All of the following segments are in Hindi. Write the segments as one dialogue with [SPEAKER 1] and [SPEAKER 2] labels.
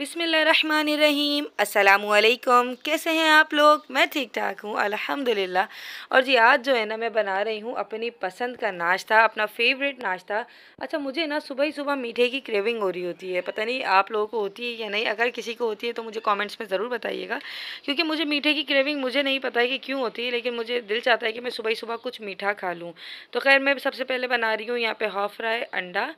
[SPEAKER 1] बिसमीम असलकम कैसे हैं आप लोग मैं ठीक ठाक हूँ अल्हम्दुलिल्लाह और जी आज जो है ना मैं बना रही हूँ अपनी पसंद का नाश्ता अपना फेवरेट नाश्ता अच्छा मुझे ना सुबह ही सुबह मीठे की क्रेविंग हो रही होती है पता नहीं आप लोगों को होती है या नहीं अगर किसी को होती है तो मुझे कॉमेंट्स में ज़रूर बताइएगा क्योंकि मुझे मीठे की क्रेविंग मुझे नहीं पता है कि क्यों होती है लेकिन मुझे दिल चाहता है कि मैं सुबह ही सुबह कुछ मीठा खा लूँ तो खैर मैं सबसे पहले बना रही हूँ यहाँ पर हाफ़ फ्राई अंडा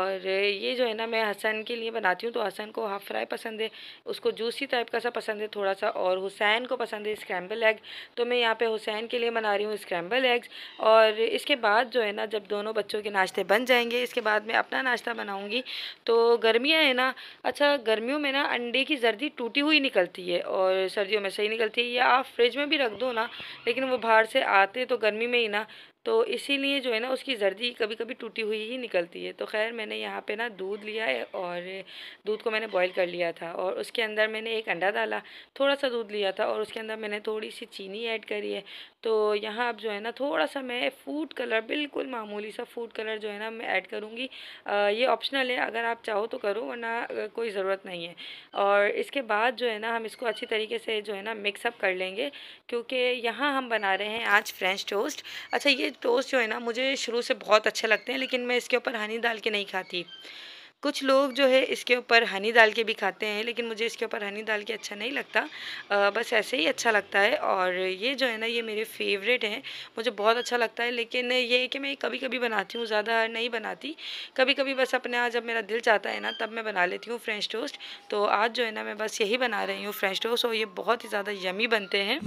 [SPEAKER 1] और ये जो है ना मैं हसन के लिए बनाती हूँ तो हसन को हाफ़ फ्राई पसंद है उसको जूसी टाइप का सा पसंद है थोड़ा सा और हुसैन को पसंद है स्क्रैम्बल एग तो मैं यहाँ पे हुसैन के लिए बना रही हूँ स्क्रैम्बल एग्स और इसके बाद जो है ना जब दोनों बच्चों के नाश्ते बन जाएंगे इसके बाद मैं अपना नाश्ता बनाऊँगी तो गर्मियाँ है ना अच्छा गर्मियों में ना अंडे की जर्दी टूटी हुई निकलती है और सर्दियों में सही निकलती है या आप फ्रिज में भी रख दो ना लेकिन वो बाहर से आते तो गर्मी में ही ना तो इसीलिए जो है ना उसकी जर्दी कभी कभी टूटी हुई ही निकलती है तो खैर मैंने यहाँ पे ना दूध लिया है और दूध को मैंने बॉईल कर लिया था और उसके अंदर मैंने एक अंडा डाला थोड़ा सा दूध लिया था और उसके अंदर मैंने थोड़ी सी चीनी ऐड करी है तो यहाँ अब जो है ना थोड़ा सा मैं फूड कलर बिल्कुल मामूली सा फूड कलर जो है ना मैं ऐड करूँगी ये ऑप्शनल है अगर आप चाहो तो करो वरना कोई ज़रूरत नहीं है और इसके बाद जो है ना हम इसको अच्छी तरीके से जो है ना मिक्सअप कर लेंगे क्योंकि यहाँ हम बना रहे हैं आज फ्रेंच टोस्ट अच्छा ये टोस्ट जो है ना मुझे शुरू से बहुत अच्छे लगते हैं लेकिन मैं इसके ऊपर हनी डाल के नहीं खाती कुछ लोग जो है इसके ऊपर हनी डाल के भी खाते हैं लेकिन मुझे इसके ऊपर हनी डाल के अच्छा नहीं लगता आ, बस ऐसे ही अच्छा लगता है और ये जो है ना ये मेरे फेवरेट हैं मुझे बहुत अच्छा लगता है लेकिन ये है कि मैं कभी कभी बनाती हूँ ज़्यादा नहीं बनाती कभी कभी बस अपना जब मेरा दिल चाहता है ना तब मैं बना लेती हूँ फ्रेंच टोस्ट तो आज जो है ना मैं बस यही बना रही हूँ फ्रेंच टोस्ट और ये बहुत ही ज़्यादा यमी बनते हैं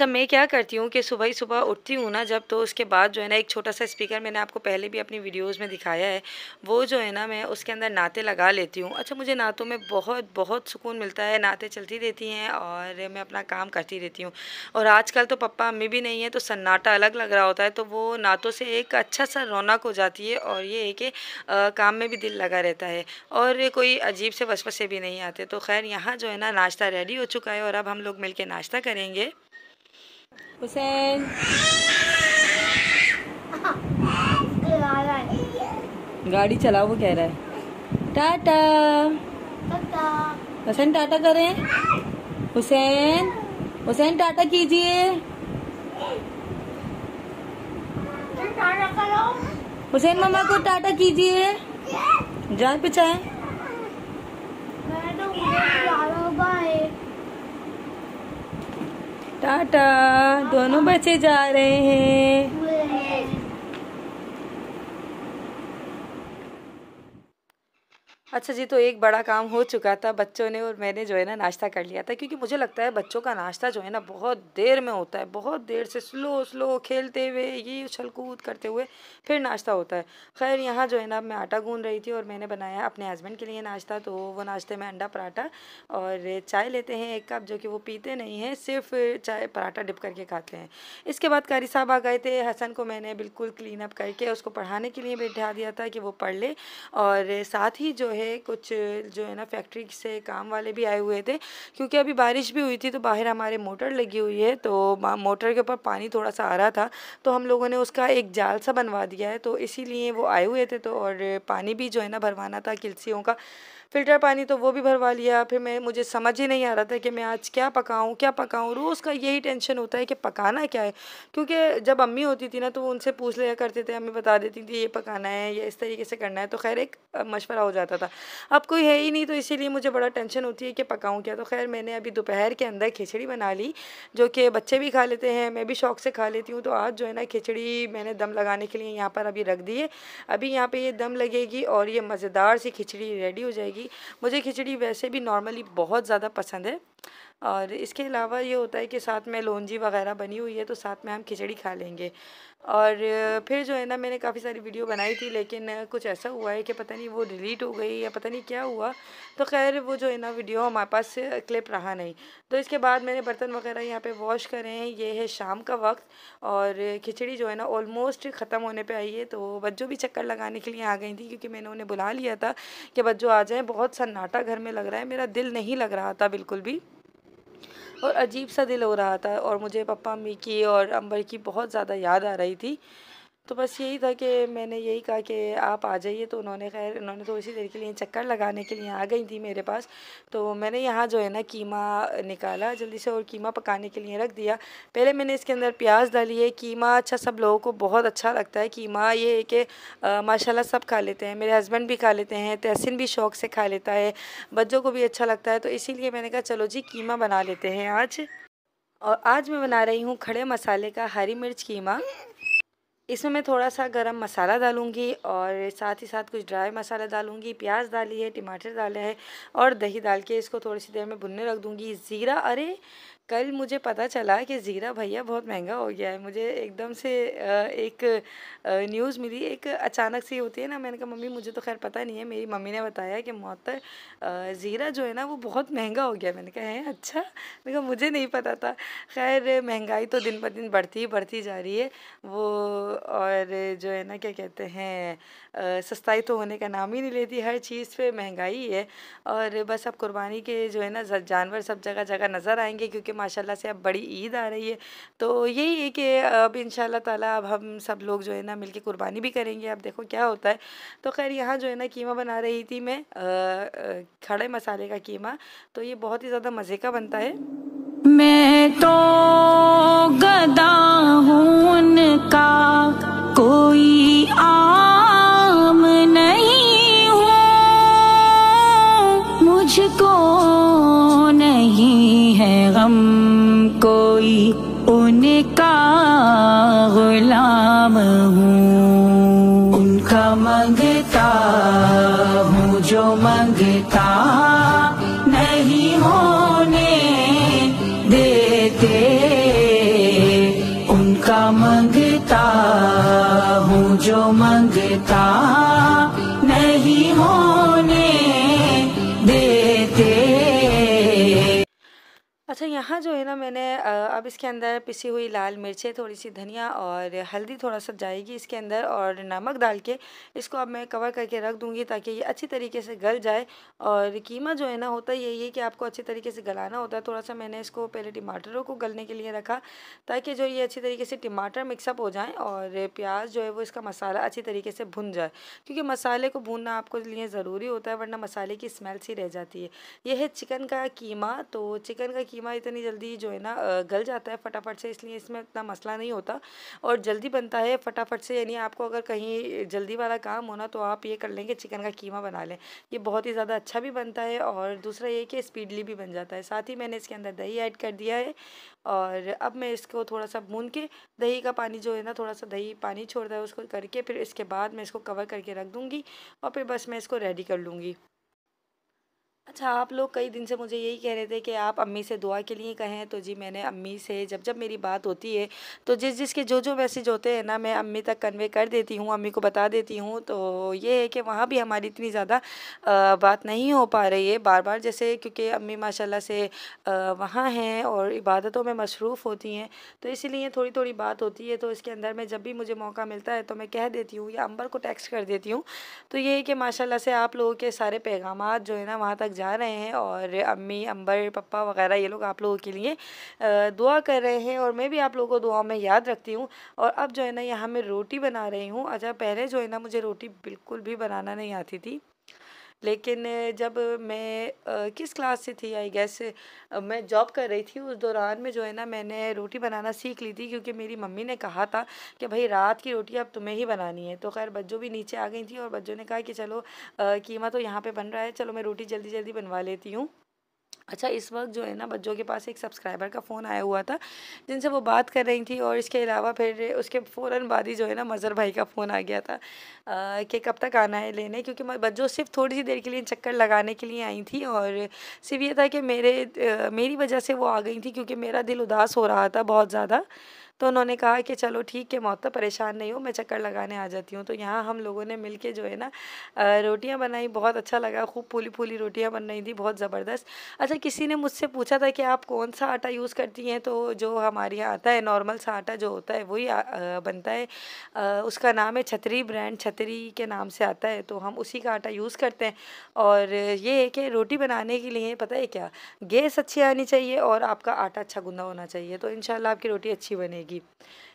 [SPEAKER 1] अच्छा मैं क्या करती हूँ कि सुबह ही सुबह उठती हूँ ना जब तो उसके बाद जो है ना एक छोटा सा स्पीकर मैंने आपको पहले भी अपनी वीडियोस में दिखाया है वो जो है ना मैं उसके अंदर नाते लगा लेती हूँ अच्छा मुझे नातों में बहुत बहुत सुकून मिलता है नाते चलती रहती हैं और मैं अपना काम करती रहती हूँ और आजकल तो पप्पा अम्मी भी नहीं है तो सन्नाटा अलग लग रहा होता है तो वो नातों से एक अच्छा सा रौनक हो जाती है और ये है कि काम में भी दिल लगा रहता है और कोई अजीब से वसवसे भी नहीं आते तो खैर यहाँ जो है ना नाश्ता रेडी हो चुका है और अब हम लोग मिल नाश्ता करेंगे हुसैन गाड़ी चलाओ वो कह रहा है टाटा हुसैन टाटा करें हुसैन हुसैन टाटा कीजिए हुसैन मामा को टाटा कीजिए जान पिछाए टाटा दोनों बच्चे जा रहे हैं अच्छा जी तो एक बड़ा काम हो चुका था बच्चों ने और मैंने जो है ना नाश्ता कर लिया था क्योंकि मुझे लगता है बच्चों का नाश्ता जो है ना बहुत देर में होता है बहुत देर से स्लो स्लो खेलते हुए ये उछल कूद करते हुए फिर नाश्ता होता है खैर यहाँ जो है ना मैं आटा गूंद रही थी और मैंने बनाया अपने हस्बैंड के लिए नाश्ता तो वो नाश्ते में अंडा पराठा और चाय लेते हैं एक कप जो कि वो पीते नहीं हैं सिर्फ चाय पराठा डिप करके खाते हैं इसके बाद कारी साहब आ गए थे हसन को मैंने बिल्कुल क्लीन अप करके उसको पढ़ाने के लिए बैठा दिया था कि वो पढ़ ले और साथ ही जो है है कुछ जो है ना फैक्ट्री से काम वाले भी आए हुए थे क्योंकि अभी बारिश भी हुई थी तो बाहर हमारे मोटर लगी हुई है तो मोटर के ऊपर पानी थोड़ा सा आ रहा था तो हम लोगों ने उसका एक जाल सा बनवा दिया है तो इसीलिए वो आए हुए थे तो और पानी भी जो है ना भरवाना था किलसियों का फ़िल्टर पानी तो वो भी भरवा लिया फिर मैं मुझे समझ ही नहीं आ रहा था कि मैं आज क्या पकाऊँ क्या पकाऊँ रोज़ का यही टेंशन होता है कि पकाना क्या है क्योंकि जब अम्मी होती थी ना तो वो उनसे पूछ लिया करते थे अम्मी बता देती थी ये पकाना है या इस तरीके से करना है तो खैर एक मशवरा हो जाता था अब कोई है ही नहीं तो इसीलिए मुझे बड़ा टेंशन होती है कि पकाऊँ क्या तो खैर मैंने अभी दोपहर के अंदर खिचड़ी बना ली जो कि बच्चे भी खा लेते हैं मैं भी शौक से खा लेती हूँ तो आज जो है ना खिचड़ी मैंने दम लगाने के लिए यहाँ पर अभी रख दी है अभी यहाँ पर ये दम लगेगी और ये मज़ेदार सी खिचड़ी रेडी हो जाएगी जाएगी मुझे खिचड़ी वैसे भी नॉर्मली बहुत ज़्यादा पसंद है और इसके अलावा ये होता है कि साथ में लोंजी वगैरह बनी हुई है तो साथ में हम खिचड़ी खा लेंगे और फिर जो है ना मैंने काफ़ी सारी वीडियो बनाई थी लेकिन कुछ ऐसा हुआ है कि पता नहीं वो डिलीट हो गई या पता नहीं क्या हुआ तो खैर वो जो है ना वीडियो हमारे पास क्लिप रहा नहीं तो इसके बाद मैंने बर्तन वगैरह यहाँ पे वॉश करें ये है शाम का वक्त और खिचड़ी जो है ना ऑलमोस्ट ख़त्म होने पर आई है तो बच्चों भी चक्कर लगाने के लिए आ गई थी क्योंकि मैंने उन्हें बुला लिया था कि बच्चों आ जाएँ बहुत सन्नाटा घर में लग रहा है मेरा दिल नहीं लग रहा था बिल्कुल भी और अजीब सा दिल हो रहा था और मुझे पप्पा अम्मी की और अंबर की बहुत ज़्यादा याद आ रही थी तो बस यही था कि मैंने यही कहा कि आप आ जाइए तो उन्होंने खैर उन्होंने तो इसी देर के लिए चक्कर लगाने के लिए आ गई थी मेरे पास तो मैंने यहाँ जो है ना कीमा निकाला जल्दी से और कीमा पकाने के लिए रख दिया पहले मैंने इसके अंदर प्याज डाली है कीमा अच्छा सब लोगों को बहुत अच्छा लगता है कीमा ये है कि माशाला सब खा लेते हैं मेरे हस्बैंड भी खा लेते हैं तहसिन भी शौक़ से खा लेता है बच्चों को भी अच्छा लगता है तो इसी मैंने कहा चलो जी कीमा बना लेते हैं आज और आज मैं बना रही हूँ खड़े मसाले का हरी मिर्च कीमा इसमें मैं थोड़ा सा गरम मसाला डालूँगी और साथ ही साथ कुछ ड्राई मसाला डालूंगी प्याज डाली है टमाटर डाला है और दही डाल के इसको थोड़ी सी देर में भुनने रख दूँगी ज़ीरा अरे कल मुझे पता चला कि ज़ीरा भैया बहुत महंगा हो गया है मुझे एकदम से एक न्यूज़ मिली एक अचानक सी होती है ना मैंने कहा मम्मी मुझे तो खैर पता नहीं है मेरी मम्मी ने बताया कि मोहतर ज़ीरा जो है ना वो बहुत महंगा हो गया मैंने कहा है अच्छा मैंने कहा मुझे नहीं पता था खैर महंगाई तो दिन ब दिन बढ़ती ही बढ़ती जा रही है वो और जो है ना क्या कहते हैं सस्ताई तो होने का नाम ही नहीं लेती हर चीज़ पर महंगाई है और बस अब कुर्बानी के जो है ना जानवर सब जगह जगह नज़र आएंगे क्योंकि माशाल्लाह से अब बड़ी ईद आ रही है तो यही है कि अब इन ताला अब हम सब लोग जो है ना मिलके कुर्बानी भी करेंगे अब देखो क्या होता है तो खैर यहाँ जो है ना कीमा बना रही थी मैं खड़े मसाले का कीमा तो ये बहुत ही ज़्यादा मज़े का बनता है मैं तो गदा कोई आम नहीं हूँ मुझको हम कोई उनका गुलाम हूँ उनका मंगता हूँ जो मंगता नहीं होने देते उनका मंगता हूँ जो मंगता नहीं होने अच्छा यहाँ जो है ना मैंने अब इसके अंदर पिसी हुई लाल मिर्चें थोड़ी सी धनिया और हल्दी थोड़ा सा जाएगी इसके अंदर और नमक डाल के इसको अब मैं कवर करके रख दूँगी ताकि ये अच्छी तरीके से गल जाए और कीमा जो है ना होता यही है कि आपको अच्छी तरीके से गलाना होता है थोड़ा सा मैंने इसको पहले टमाटरों को गलने के लिए रखा ताकि जो ये अच्छी तरीके से टमाटर मिक्सअप हो जाएँ और प्याज जो है वो इसका मसाला अच्छी तरीके से भुन जाए क्योंकि मसाले को भूनना आपको लिए ज़रूरी होता है वरना मसाले की स्मेल सी रह जाती है यह है चिकन का कीमा तो चिकन का कीमा चूरमा इतनी जल्दी जो है ना गल जाता है फटाफट से इसलिए इसमें इतना मसला नहीं होता और जल्दी बनता है फटाफट से यानी आपको अगर कहीं जल्दी वाला काम होना तो आप ये कर लेंगे चिकन का कीमा बना लें ये बहुत ही ज़्यादा अच्छा भी बनता है और दूसरा ये कि स्पीडली भी बन जाता है साथ ही मैंने इसके अंदर दही ऐड कर दिया है और अब मैं इसको थोड़ा सा भून के दही का पानी जो है ना थोड़ा सा दही पानी छोड़ता है उसको करके फिर इसके बाद मैं इसको कवर करके रख दूँगी और फिर बस मैं इसको रेडी कर लूँगी अच्छा आप लोग कई दिन से मुझे यही कह रहे थे कि आप अम्मी से दुआ के लिए कहें तो जी मैंने अम्मी से जब जब मेरी बात होती है तो जिस जिस के जो जो मैसेज होते हैं ना मैं अम्मी तक कन्वे कर देती हूँ अम्मी को बता देती हूँ तो ये है कि वहाँ भी हमारी इतनी ज़्यादा बात नहीं हो पा रही है बार बार जैसे क्योंकि अम्मी माशा से वहाँ हैं और इबादतों में मसरूफ़ होती हैं तो इसीलिए थोड़ी थोड़ी बात होती है तो इसके अंदर मैं जब भी मुझे मौका मिलता है तो मैं कह देती हूँ या अंबर को टैक्स कर देती हूँ तो ये है कि माशाला से आप लोगों के सारे पैगाम जो है ना वहाँ तक जा रहे हैं और अम्मी अंबर पप्पा वगैरह ये लोग आप लोगों के लिए दुआ कर रहे हैं और मैं भी आप लोगों को दुआ में याद रखती हूँ और अब जो है ना यहाँ मैं रोटी बना रही हूँ अच्छा पहले जो है ना मुझे रोटी बिल्कुल भी बनाना नहीं आती थी लेकिन जब मैं किस क्लास से थी आई गैस मैं जॉब कर रही थी उस दौरान में जो है ना मैंने रोटी बनाना सीख ली थी क्योंकि मेरी मम्मी ने कहा था कि भाई रात की रोटी अब तुम्हें ही बनानी है तो खैर बच्चों भी नीचे आ गई थी और बच्चों ने कहा कि चलो कीमा तो यहाँ पर बन रहा है चलो मैं रोटी जल्दी जल्दी बनवा लेती हूँ अच्छा इस वक्त जो है ना बच्चों के पास एक सब्सक्राइबर का फ़ोन आया हुआ था जिनसे वो बात कर रही थी और इसके अलावा फिर उसके फ़ौर बाद ही जो है ना मज़र भाई का फ़ोन आ गया था कि कब तक आना है लेने क्योंकि मैं बच्चों सिर्फ थोड़ी सी देर के लिए चक्कर लगाने के लिए आई थी और सिर्फ ये था कि मेरे मेरी वजह से वो आ गई थी क्योंकि मेरा दिल उदास हो रहा था बहुत ज़्यादा तो उन्होंने कहा कि चलो ठीक है मौत तो परेशान नहीं हो मैं चक्कर लगाने आ जाती हूँ तो यहाँ हम लोगों ने मिल जो है ना रोटियाँ बनाई बहुत अच्छा लगा खूब फूली फूली रोटियाँ बन रही थी बहुत ज़बरदस्त अच्छा किसी ने मुझसे पूछा था कि आप कौन सा आटा यूज़ करती हैं तो जो हमारे यहाँ आता है नॉर्मल सा आटा जो होता है वही बनता है उसका नाम है छतरी ब्रांड छतरी के नाम से आता है तो हम उसी का आटा यूज़ करते हैं और ये है कि रोटी बनाने के लिए पता है क्या गैस अच्छी आनी चाहिए और आपका आटा अच्छा गुंदा होना चाहिए तो इन आपकी रोटी अच्छी बनेगी जाएगी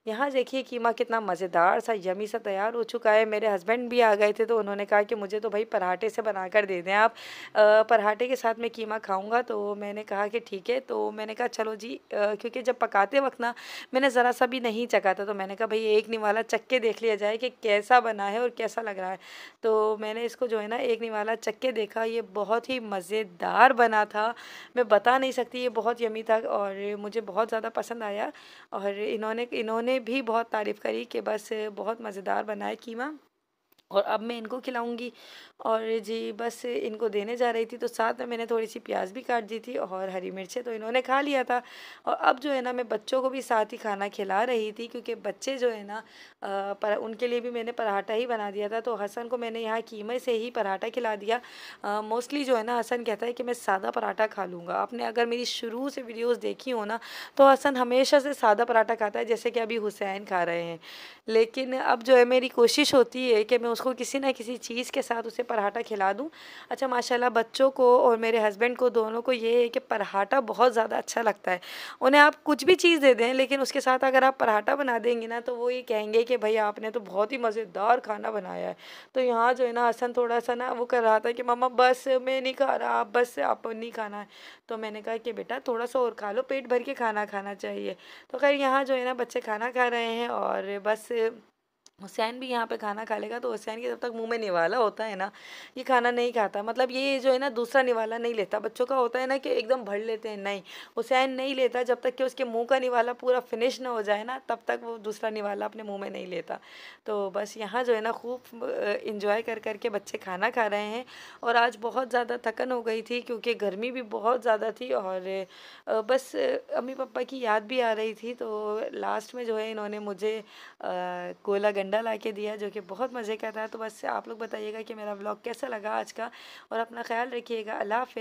[SPEAKER 1] यहाँ देखिए कीमा कितना मज़ेदार सा यमी सा तैयार हो चुका है मेरे हस्बैंड भी आ गए थे तो उन्होंने कहा कि मुझे तो भाई पराठे से बना कर दे दें आप पराठे के साथ मैं कीमा खाऊँगा तो मैंने कहा कि ठीक है तो मैंने कहा चलो जी क्योंकि जब पकाते वक्त ना मैंने ज़रा सा भी नहीं चखा था तो मैंने कहा भाई एक निवाला चख के देख लिया जाए कि कैसा बना है और कैसा लग रहा है तो मैंने इसको जो है ना एक निवाला चख के देखा ये बहुत ही मज़ेदार बना था मैं बता नहीं सकती ये बहुत यमी था और मुझे बहुत ज़्यादा पसंद आया और इन्होंने इन्होंने भी बहुत तारीफ़ करी कि बस बहुत मज़ेदार बना है कीमा और अब मैं इनको खिलाऊंगी और जी बस इनको देने जा रही थी तो साथ में मैंने थोड़ी सी प्याज भी काट दी थी और हरी मिर्चें तो इन्होंने खा लिया था और अब जो है ना मैं बच्चों को भी साथ ही खाना खिला रही थी क्योंकि बच्चे जो है ना पर उनके लिए भी मैंने पराठा ही बना दिया था तो हसन को मैंने यहाँ कीमे से ही पराठा खिला दिया मोस्टली जो है ना हसन कहता है कि मैं सादा पराठा खा लूँगा आपने अगर मेरी शुरू से वीडियोज़ देखी हो ना तो हसन हमेशा से सादा पराठा खाता है जैसे कि अभी हुसैन खा रहे हैं लेकिन अब जो है मेरी कोशिश होती है कि मैं उसको किसी ना किसी चीज़ के साथ उसे पराठा खिला दूँ अच्छा माशाल्लाह बच्चों को और मेरे हस्बैंड को दोनों को ये है कि पराठा बहुत ज़्यादा अच्छा लगता है उन्हें आप कुछ भी चीज़ दे दें लेकिन उसके साथ अगर आप पराठा बना देंगे ना तो वो ये कहेंगे कि भाई आपने तो बहुत ही मज़ेदार खाना बनाया है तो यहाँ जो है ना हसन थोड़ा सा ना वो कर रहा था कि मम्मा बस मैं नहीं खा रहा आप बस आप नहीं खाना है तो मैंने कहा कि बेटा थोड़ा सा और खा लो पेट भर के खाना खाना चाहिए तो खैर यहाँ जो है ना बच्चे खाना खा रहे हैं और बस हुसैन भी यहाँ पे खाना खा लेगा तो हुसैन के जब तक मुंह में निवाला होता है ना ये खाना नहीं खाता मतलब ये जो है ना दूसरा निवाला नहीं लेता बच्चों का होता है ना कि एकदम भर लेते हैं नहीं हुसैन नहीं लेता जब तक कि उसके मुंह का निवाला पूरा फिनिश ना हो जाए ना तब तक वो दूसरा निवाला अपने मुँह में नहीं लेता तो बस यहाँ जो है ना खूब इंजॉय कर करके बच्चे खाना खा रहे हैं और आज बहुत ज़्यादा थकन हो गई थी क्योंकि गर्मी भी बहुत ज़्यादा थी और बस अम्मी पापा की याद भी आ रही थी तो लास्ट में जो है इन्होंने मुझे गोला गेंडा ला के दिया जो कि बहुत मज़े का था तो बस आप लोग बताइएगा कि मेरा ब्लॉग कैसा लगा आज का और अपना ख्याल रखिएगा अल्लाह